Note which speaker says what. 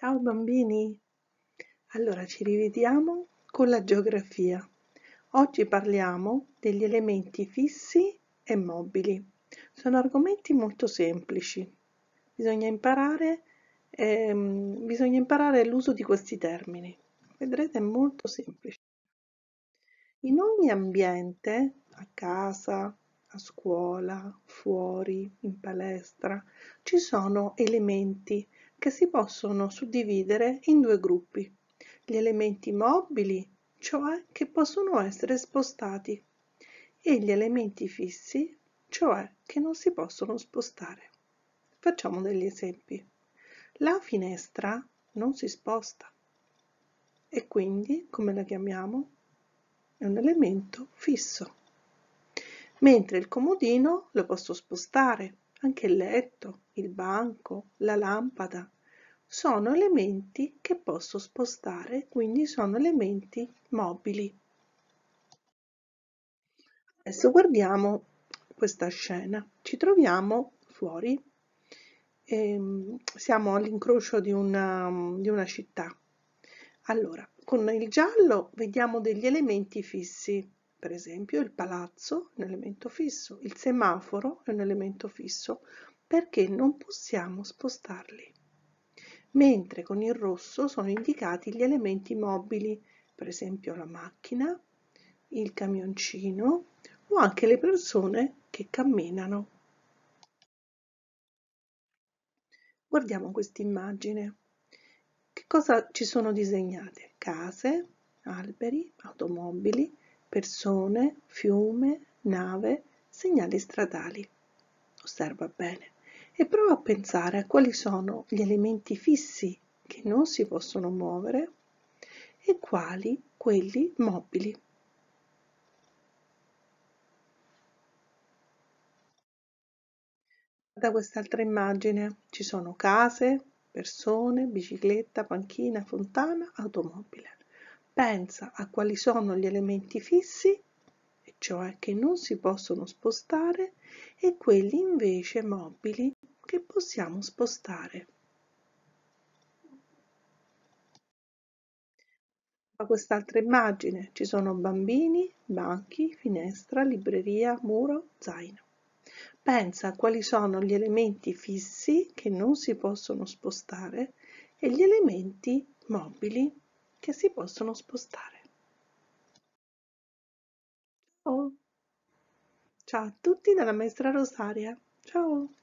Speaker 1: Ciao bambini! Allora ci rivediamo con la geografia. Oggi parliamo degli elementi fissi e mobili. Sono argomenti molto semplici. Bisogna imparare, ehm, imparare l'uso di questi termini. Vedrete è molto semplice. In ogni ambiente, a casa, a scuola, fuori, in palestra, ci sono elementi fissi che si possono suddividere in due gruppi, gli elementi mobili, cioè che possono essere spostati, e gli elementi fissi, cioè che non si possono spostare. Facciamo degli esempi. La finestra non si sposta e quindi, come la chiamiamo, è un elemento fisso. Mentre il comodino lo posso spostare anche il letto, il banco, la lampada, sono elementi che posso spostare, quindi sono elementi mobili. Adesso guardiamo questa scena. Ci troviamo fuori, ehm, siamo all'incrocio di, di una città. Allora, con il giallo vediamo degli elementi fissi, per esempio il palazzo è un elemento fisso, il semaforo è un elemento fisso perché non possiamo spostarli. Mentre con il rosso sono indicati gli elementi mobili, per esempio la macchina, il camioncino o anche le persone che camminano. Guardiamo questa immagine. Che cosa ci sono disegnate? Case, alberi, automobili, persone, fiume, nave, segnali stradali. Osserva bene e prova a pensare a quali sono gli elementi fissi che non si possono muovere e quali quelli mobili. Da quest'altra immagine ci sono case, persone, bicicletta, panchina, fontana, automobile pensa a quali sono gli elementi fissi, cioè che non si possono spostare, e quelli invece mobili che possiamo spostare. A quest'altra immagine ci sono bambini, banchi, finestra, libreria, muro, zaino. Pensa a quali sono gli elementi fissi che non si possono spostare e gli elementi mobili che si possono spostare. Ciao! Ciao a tutti dalla maestra Rosaria. Ciao!